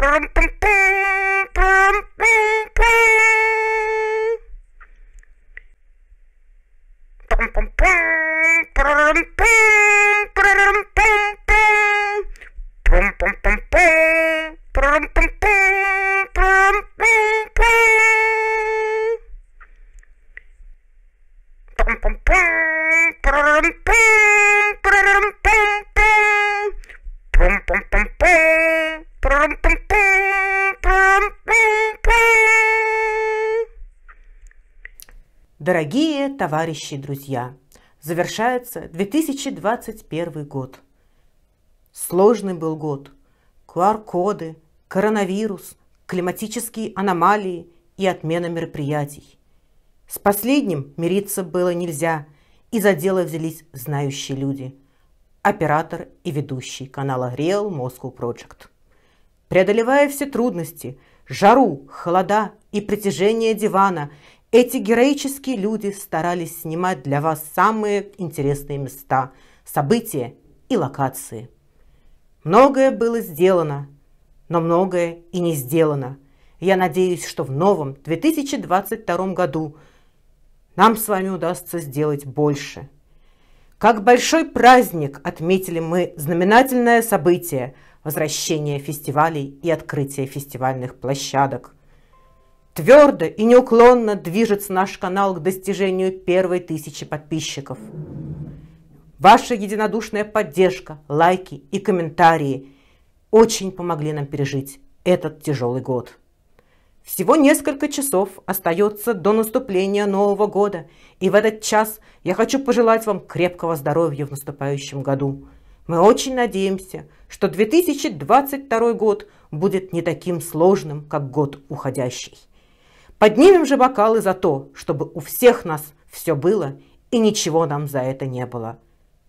pum pum pum Дорогие товарищи и друзья, завершается 2021 год. Сложный был год. QR-коды, коронавирус, климатические аномалии и отмена мероприятий. С последним мириться было нельзя, и за дело взялись знающие люди. Оператор и ведущий канала Real Moscow Project. Преодолевая все трудности, жару, холода и притяжение дивана – эти героические люди старались снимать для вас самые интересные места, события и локации. Многое было сделано, но многое и не сделано. Я надеюсь, что в новом 2022 году нам с вами удастся сделать больше. Как большой праздник отметили мы знаменательное событие – возвращение фестивалей и открытие фестивальных площадок – Твердо и неуклонно движется наш канал к достижению первой тысячи подписчиков. Ваша единодушная поддержка, лайки и комментарии очень помогли нам пережить этот тяжелый год. Всего несколько часов остается до наступления Нового года, и в этот час я хочу пожелать вам крепкого здоровья в наступающем году. Мы очень надеемся, что 2022 год будет не таким сложным, как год уходящий. Поднимем же бокалы за то, чтобы у всех нас все было и ничего нам за это не было.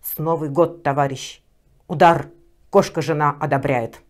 С Новый год, товарищ! Удар! Кошка-жена одобряет!»